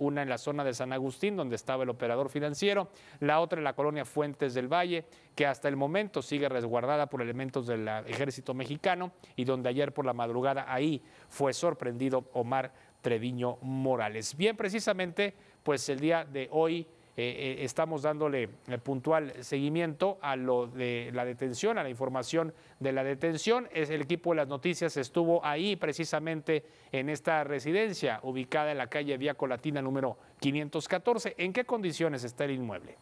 una en la zona de San Agustín, donde estaba el operador financiero, la otra en la colonia Fuentes del Valle, que hasta el momento sigue resguardada por elementos del ejército mexicano y donde ayer por la madrugada ahí fue sorprendido Omar Treviño Morales. Bien, precisamente, pues el día de hoy eh, eh, estamos dándole eh, puntual seguimiento a lo de la detención, a la información de la detención. Es el equipo de las noticias estuvo ahí precisamente en esta residencia ubicada en la calle Vía Colatina número 514. ¿En qué condiciones está el inmueble?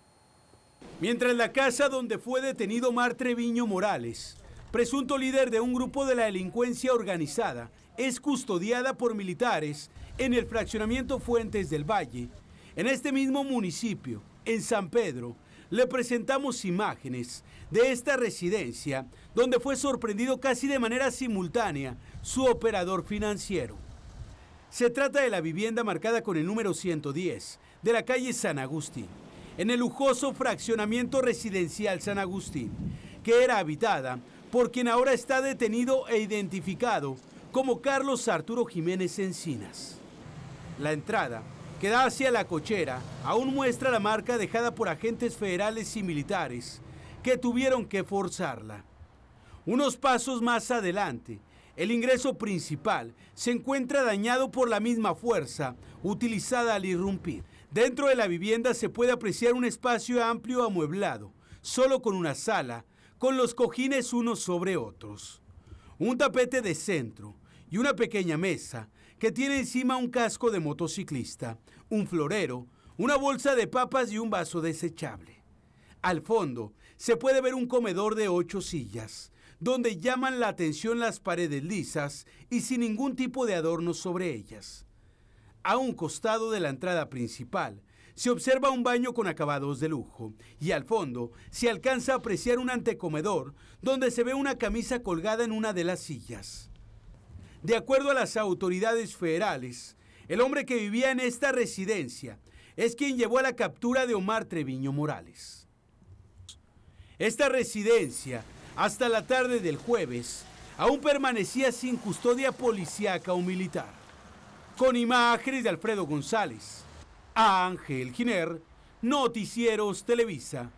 Mientras la casa donde fue detenido Martre Viño Morales, presunto líder de un grupo de la delincuencia organizada, es custodiada por militares en el fraccionamiento Fuentes del Valle, en este mismo municipio, en San Pedro, le presentamos imágenes de esta residencia donde fue sorprendido casi de manera simultánea su operador financiero. Se trata de la vivienda marcada con el número 110 de la calle San Agustín, en el lujoso fraccionamiento residencial San Agustín, que era habitada por quien ahora está detenido e identificado como Carlos Arturo Jiménez Encinas. La entrada que hacia la cochera aún muestra la marca dejada por agentes federales y militares que tuvieron que forzarla. Unos pasos más adelante, el ingreso principal se encuentra dañado por la misma fuerza utilizada al irrumpir. Dentro de la vivienda se puede apreciar un espacio amplio amueblado, solo con una sala, con los cojines unos sobre otros. Un tapete de centro y una pequeña mesa que tiene encima un casco de motociclista, un florero, una bolsa de papas y un vaso desechable. Al fondo se puede ver un comedor de ocho sillas, donde llaman la atención las paredes lisas y sin ningún tipo de adorno sobre ellas. A un costado de la entrada principal se observa un baño con acabados de lujo y al fondo se alcanza a apreciar un antecomedor donde se ve una camisa colgada en una de las sillas. De acuerdo a las autoridades federales, el hombre que vivía en esta residencia es quien llevó a la captura de Omar Treviño Morales. Esta residencia, hasta la tarde del jueves, aún permanecía sin custodia policíaca o militar. Con imágenes de Alfredo González, Ángel Giner, Noticieros Televisa.